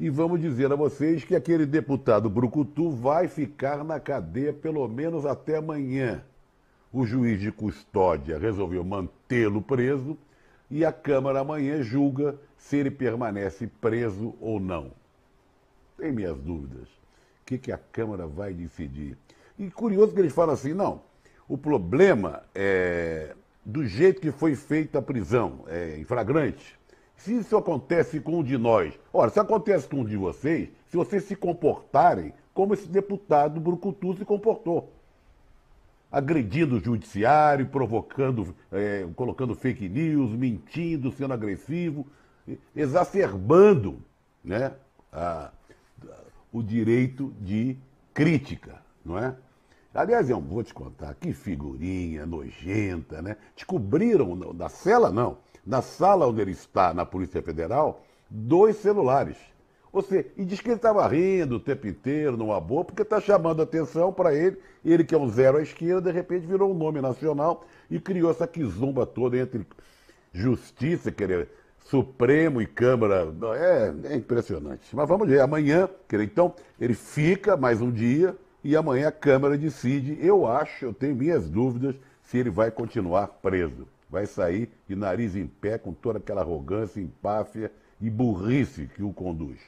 E vamos dizer a vocês que aquele deputado Brucutu vai ficar na cadeia pelo menos até amanhã. O juiz de custódia resolveu mantê-lo preso e a Câmara amanhã julga se ele permanece preso ou não. Tem minhas dúvidas. O que, que a Câmara vai decidir? E curioso que eles falam assim: não, o problema é do jeito que foi feita a prisão, é, em flagrante. Se isso acontece com um de nós, ora, se acontece com um de vocês, se vocês se comportarem como esse deputado Brucutu se comportou. Agredindo o judiciário, provocando, é, colocando fake news, mentindo, sendo agressivo, exacerbando né, a, a, o direito de crítica, não é? Aliás, eu vou te contar, que figurinha nojenta, né? Descobriram, da cela não, na sala onde ele está, na Polícia Federal, dois celulares. Ou seja, e diz que ele estava rindo o tempo inteiro, numa boa, porque está chamando atenção para ele. Ele que é um zero à esquerda, de repente virou um nome nacional e criou essa quizumba toda entre justiça, querer, é Supremo e Câmara. É, é impressionante. Mas vamos ver, amanhã, querer, então, ele fica mais um dia e amanhã a Câmara decide. Eu acho, eu tenho minhas dúvidas, se ele vai continuar preso vai sair de nariz em pé com toda aquela arrogância, empáfia e burrice que o conduz.